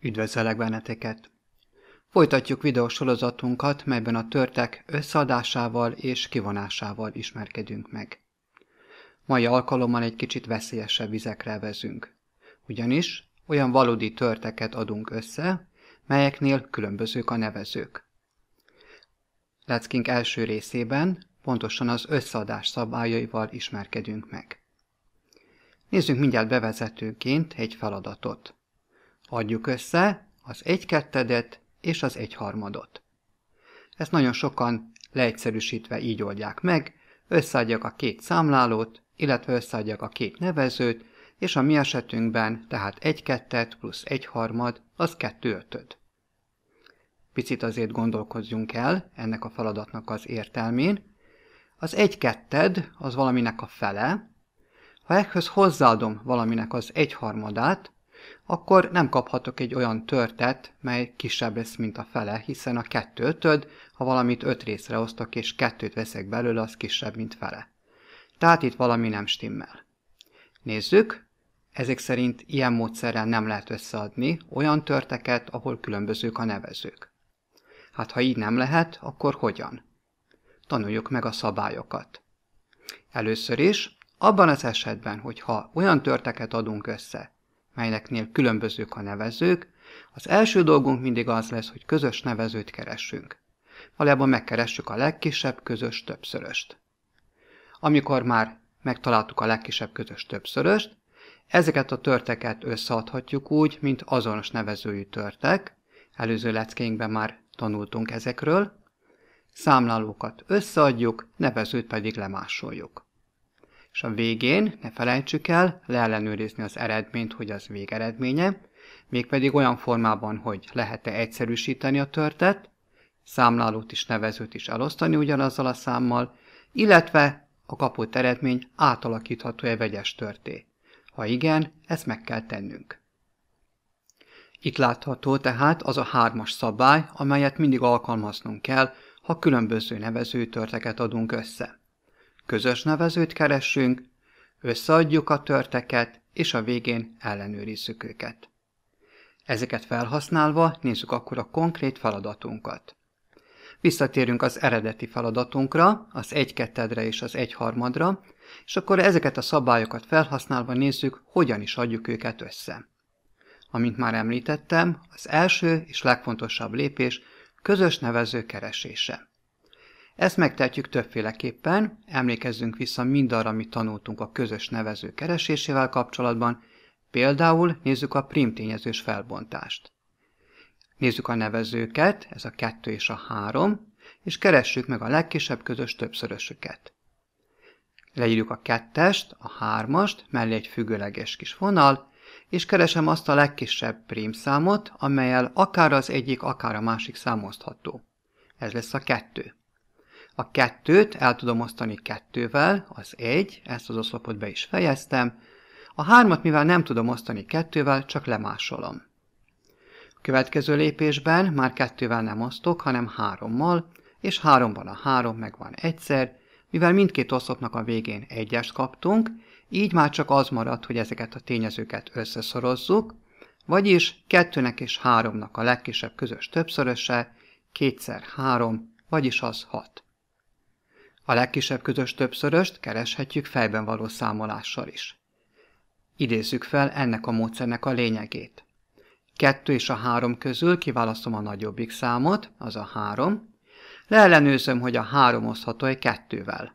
Üdvözöllek benneteket! Folytatjuk videósorozatunkat, melyben a törtek összeadásával és kivonásával ismerkedünk meg. Mai alkalommal egy kicsit veszélyesebb vizekre vezünk. Ugyanis olyan valódi törteket adunk össze, melyeknél különbözők a nevezők. Leckink első részében pontosan az összeadás szabályaival ismerkedünk meg. Nézzünk mindjárt bevezetőként egy feladatot – Adjuk össze az egy kettedet és az egy harmadot. Ezt nagyon sokan leegyszerűsítve így oldják meg, összeadják a két számlálót, illetve összeadják a két nevezőt, és a mi esetünkben tehát egy kettet plusz egy harmad az kettő ötöd. Picit azért gondolkozzunk el ennek a feladatnak az értelmén. Az egy ketted az valaminek a fele, ha ehhez hozzáadom valaminek az egyharmadát, akkor nem kaphatok egy olyan törtet, mely kisebb lesz, mint a fele, hiszen a kettő ötöd, ha valamit öt részre osztok, és kettőt veszek belőle, az kisebb, mint fele. Tehát itt valami nem stimmel. Nézzük, ezek szerint ilyen módszerrel nem lehet összeadni olyan törteket, ahol különbözők a nevezők. Hát ha így nem lehet, akkor hogyan? Tanuljuk meg a szabályokat. Először is, abban az esetben, hogyha olyan törteket adunk össze, melyeknél különbözők a nevezők, az első dolgunk mindig az lesz, hogy közös nevezőt keressünk. Valójában megkeressük a legkisebb közös többszöröst. Amikor már megtaláltuk a legkisebb közös többszöröst, ezeket a törteket összeadhatjuk úgy, mint azonos nevezőjű törtek, előző leckénkben már tanultunk ezekről, számlálókat összeadjuk, nevezőt pedig lemásoljuk és a végén, ne felejtsük el, leellenőrizni az eredményt, hogy az végeredménye, mégpedig olyan formában, hogy lehet-e egyszerűsíteni a törtet, számlálót is nevezőt is elosztani ugyanazzal a számmal, illetve a kapott eredmény átalakítható-e vegyes törté. Ha igen, ezt meg kell tennünk. Itt látható tehát az a hármas szabály, amelyet mindig alkalmaznunk kell, ha különböző nevező törteket adunk össze közös nevezőt keressünk, összeadjuk a törteket, és a végén ellenőrizzük őket. Ezeket felhasználva nézzük akkor a konkrét feladatunkat. Visszatérünk az eredeti feladatunkra, az egy 2 és az egy 3 és akkor ezeket a szabályokat felhasználva nézzük, hogyan is adjuk őket össze. Amint már említettem, az első és legfontosabb lépés közös nevező keresése. Ezt megtehetjük többféleképpen, emlékezzünk vissza mindarra, amit tanultunk a közös nevező keresésével kapcsolatban, például nézzük a prim tényezős felbontást. Nézzük a nevezőket, ez a 2 és a 3, és keressük meg a legkisebb közös többszörösöket. Leírjuk a kettest, a hármast, mellé egy függőleges kis vonal, és keresem azt a legkisebb prímszámot, amelyel akár az egyik, akár a másik számozható. Ez lesz a kettő. A kettőt el tudom osztani kettővel, az egy, ezt az oszlopot be is fejeztem. A hármat, mivel nem tudom osztani kettővel, csak lemásolom. A következő lépésben már kettővel nem osztok, hanem hárommal, és háromban a három megvan egyszer, mivel mindkét oszlopnak a végén egyest kaptunk, így már csak az marad, hogy ezeket a tényezőket összeszorozzuk, vagyis kettőnek és háromnak a legkisebb közös többszöröse, kétszer három, vagyis az hat. A legkisebb közös többszöröst kereshetjük fejben való számolással is. Idézzük fel ennek a módszernek a lényegét. 2 és a 3 közül kiválasztom a nagyobbik számot, az a 3. Leellenőzöm, hogy a 3 osztható-e 2-vel.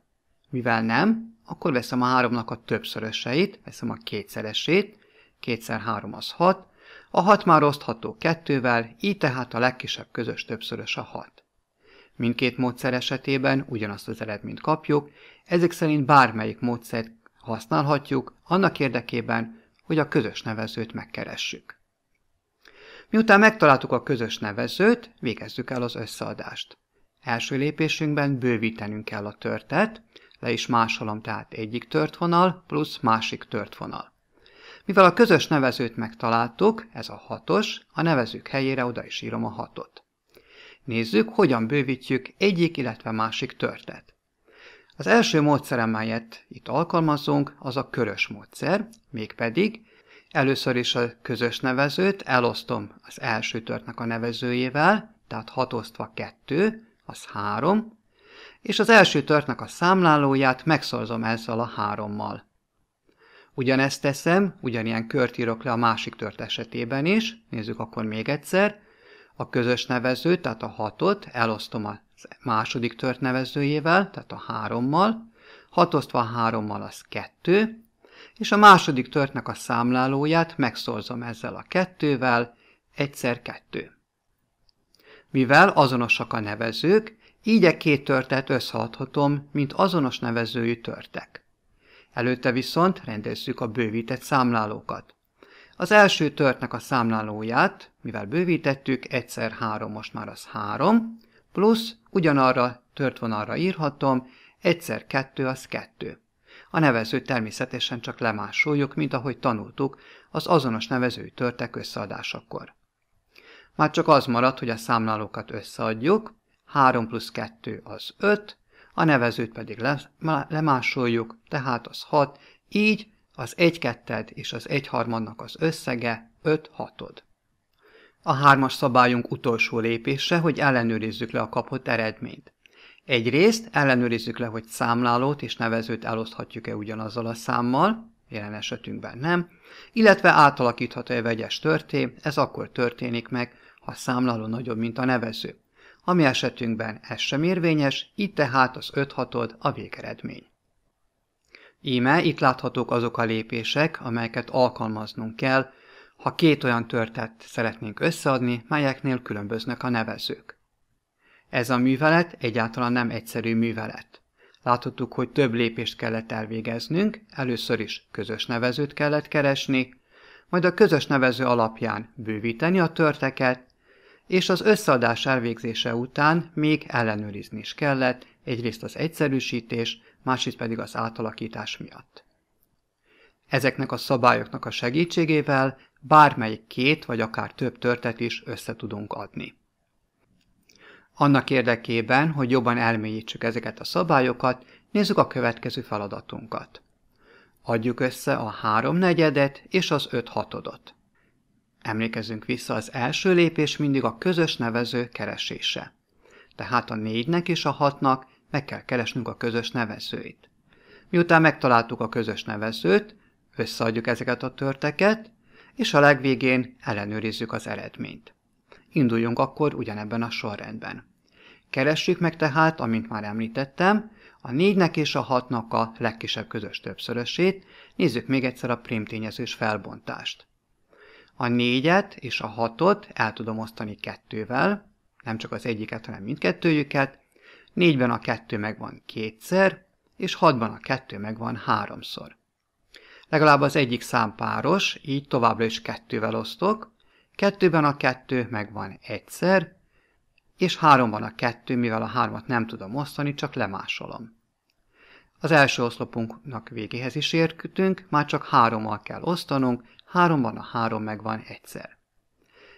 Mivel nem, akkor veszem a 3-nak a többszöröseit, veszem a kétszeresét, 2 3 az 6, a 6 már osztható 2-vel, így tehát a legkisebb közös többszörös a 6. Mindkét módszer esetében ugyanazt az eredményt kapjuk, ezek szerint bármelyik módszert használhatjuk annak érdekében, hogy a közös nevezőt megkeressük. Miután megtaláltuk a közös nevezőt, végezzük el az összeadást. Első lépésünkben bővítenünk kell a törtet, le is másolom tehát egyik törtvonal plusz másik törtvonal. Mivel a közös nevezőt megtaláltuk, ez a hatos, a nevezők helyére oda is írom a hatot. Nézzük, hogyan bővítjük egyik, illetve másik törtet. Az első módszer, amelyet itt alkalmazunk, az a körös módszer, mégpedig először is a közös nevezőt elosztom az első törtnek a nevezőjével, tehát 6 osztva 2, az 3, és az első törtnek a számlálóját megszorzom ezzel a hárommal. Ugyanezt teszem, ugyanilyen kört írok le a másik tört esetében is, nézzük akkor még egyszer, a közös nevezőt, tehát a hatot elosztom a második tört nevezőjével, tehát a hárommal, hatosztva a hárommal az kettő, és a második törtnek a számlálóját megszorzom ezzel a kettővel, egyszer kettő. Mivel azonosak a nevezők, így a e két törtet összehathatom, mint azonos nevezőjű törtek. Előtte viszont rendezzük a bővített számlálókat. Az első törtnek a számlálóját, mivel bővítettük, egyszer három, most már az három, plusz ugyanarra tört vonalra írhatom, egyszer kettő az kettő. A nevezőt természetesen csak lemásoljuk, mint ahogy tanultuk az azonos nevezői törtek összeadásakor. Már csak az marad, hogy a számlálókat összeadjuk, 3 plusz 2 az 5, a nevezőt pedig lemásoljuk, tehát az 6, így az egy ketted és az egy harmadnak az összege 5 hatod. A hármas szabályunk utolsó lépése, hogy ellenőrizzük le a kapott eredményt. Egyrészt ellenőrizzük le, hogy számlálót és nevezőt eloszthatjuk-e ugyanazzal a számmal, jelen esetünkben nem, illetve átalakítható-e vegyes törté, ez akkor történik meg, ha a számláló nagyobb, mint a nevező. Ami esetünkben ez sem érvényes, Itt tehát az 5 hatod a végeredmény. Íme itt láthatók azok a lépések, amelyeket alkalmaznunk kell, ha két olyan törtet szeretnénk összeadni, melyeknél különböznek a nevezők. Ez a művelet egyáltalán nem egyszerű művelet. Láthattuk, hogy több lépést kellett elvégeznünk, először is közös nevezőt kellett keresni, majd a közös nevező alapján bővíteni a törteket, és az összeadás elvégzése után még ellenőrizni is kellett, egyrészt az egyszerűsítés, másrészt pedig az átalakítás miatt. Ezeknek a szabályoknak a segítségével bármelyik két vagy akár több törtet is össze tudunk adni. Annak érdekében, hogy jobban elmélyítsük ezeket a szabályokat, nézzük a következő feladatunkat. Adjuk össze a háromnegyedet és az öt hatodot. Emlékezzünk vissza, az első lépés mindig a közös nevező keresése. Tehát a négynek és a hatnak meg kell keresnünk a közös nevezőit. Miután megtaláltuk a közös nevezőt, összeadjuk ezeket a törteket, és a legvégén ellenőrizzük az eredményt. Induljunk akkor ugyanebben a sorrendben. Keressük meg tehát, amint már említettem, a 4-nek és a 6-nak a legkisebb közös többszörösét, nézzük még egyszer a primtényezős felbontást. A 4-et és a 6-ot el tudom osztani kettővel, nem csak az egyiket, hanem mindkettőjüket, Négyben a kettő megvan kétszer, és hatban a kettő megvan háromszor. Legalább az egyik szám páros, így továbbra is kettővel osztok, kettőben a kettő megvan egyszer, és háromban a kettő, mivel a hármat nem tudom osztani, csak lemásolom. Az első oszlopunknak végéhez is értünk, már csak hárommal kell osztanunk, háromban a három megvan egyszer.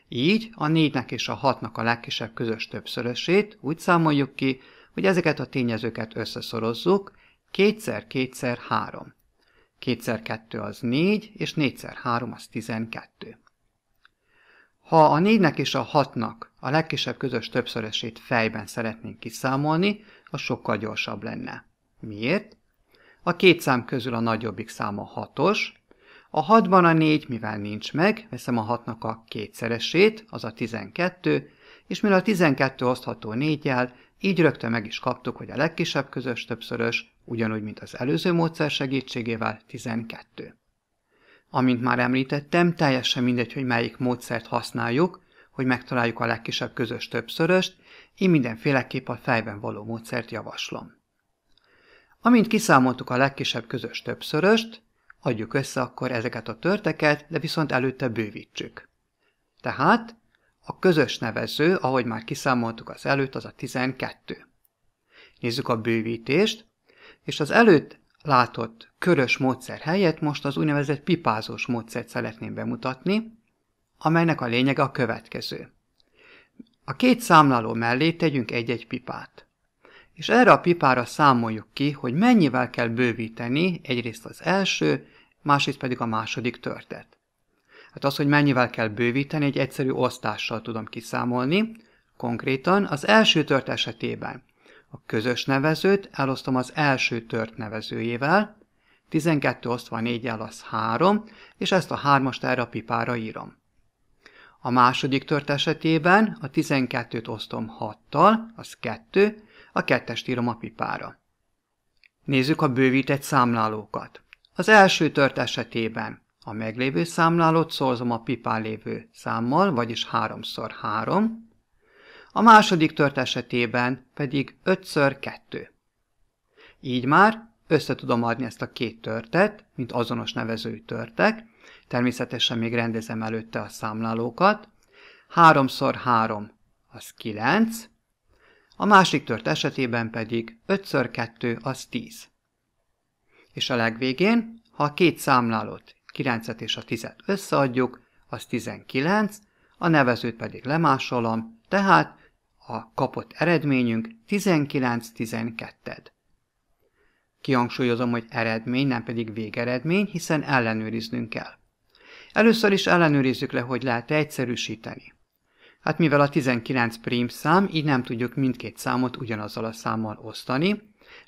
Így a négynek és a hatnak a legkisebb közös többszörösét úgy számoljuk ki, hogy ezeket a tényezőket összeszorozzuk, kétszer kétszer három. Kétszer kettő az négy, és négyszer három az tizenkettő. Ha a négynek és a hatnak a legkisebb közös többszörösét fejben szeretnénk kiszámolni, az sokkal gyorsabb lenne. Miért? A két szám közül a nagyobbik száma hatos, a hatban a négy, mivel nincs meg, veszem a hatnak a kétszeresét, az a tizenkettő, és mivel a tizenkettő osztható négyel, így rögtön meg is kaptuk, hogy a legkisebb közös többszörös, ugyanúgy, mint az előző módszer segítségével 12. Amint már említettem, teljesen mindegy, hogy melyik módszert használjuk, hogy megtaláljuk a legkisebb közös többszöröst, én mindenféleképp a fejben való módszert javaslom. Amint kiszámoltuk a legkisebb közös többszöröst, adjuk össze akkor ezeket a törteket, de viszont előtte bővítsük. Tehát a közös nevező, ahogy már kiszámoltuk az előtt, az a 12. Nézzük a bővítést, és az előtt látott körös módszer helyett most az úgynevezett pipázós módszert szeretném bemutatni, amelynek a lényege a következő. A két számláló mellé tegyünk egy-egy pipát. És erre a pipára számoljuk ki, hogy mennyivel kell bővíteni egyrészt az első, másrészt pedig a második törtet. Hát az, hogy mennyivel kell bővíteni, egy egyszerű osztással tudom kiszámolni. Konkrétan az első tört esetében a közös nevezőt elosztom az első tört nevezőjével, 12 osztva 4 el az 3, és ezt a 3-ast erre a pipára írom. A második tört esetében a 12-t osztom 6-tal, az 2, a 2-est írom a pipára. Nézzük a bővített számlálókat. Az első tört esetében a meglévő számlálót szorzom a pipán lévő számmal, vagyis 3x3, a második tört esetében pedig 5x2. Így már össze tudom adni ezt a két törtet, mint azonos nevezői törtek, természetesen még rendezem előtte a számlálókat. 3x3 az 9, a másik tört esetében pedig 5x2 az 10. És a legvégén, ha a két számlálót 9-et és a 10-et összeadjuk, az 19, a nevezőt pedig lemásolom, tehát a kapott eredményünk 19-12-ed. Kihangsúlyozom, hogy eredmény, nem pedig végeredmény, hiszen ellenőriznünk kell. Először is ellenőrizzük le, hogy lehet -e egyszerűsíteni. Hát mivel a 19 prím szám, így nem tudjuk mindkét számot ugyanazzal a számmal osztani,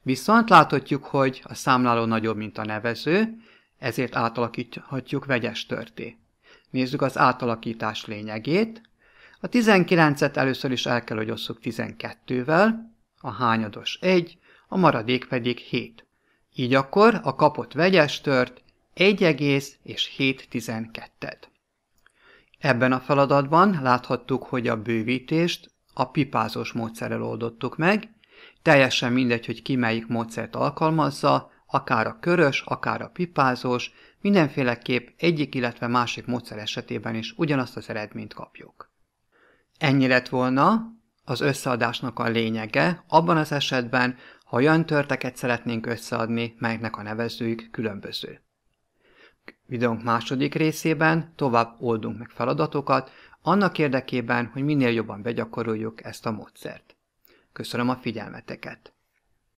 viszont láthatjuk, hogy a számláló nagyobb, mint a nevező, ezért átalakíthatjuk vegyes törté. Nézzük az átalakítás lényegét. A 19-et először is el kell, hogy osszuk 12-vel, a hányados 1, a maradék pedig 7. Így akkor a kapott vegyes tört 1 egész és 7 1,712. Ebben a feladatban láthattuk, hogy a bővítést a pipázós módszerrel oldottuk meg, teljesen mindegy, hogy ki melyik módszert alkalmazza, akár a körös, akár a pipázós, mindenféleképp egyik, illetve másik módszer esetében is ugyanazt az eredményt kapjuk. Ennyi lett volna az összeadásnak a lényege abban az esetben, ha olyan törteket szeretnénk összeadni, melyeknek a nevezőjük különböző. Videónk második részében tovább oldunk meg feladatokat, annak érdekében, hogy minél jobban begyakoroljuk ezt a módszert. Köszönöm a figyelmeteket!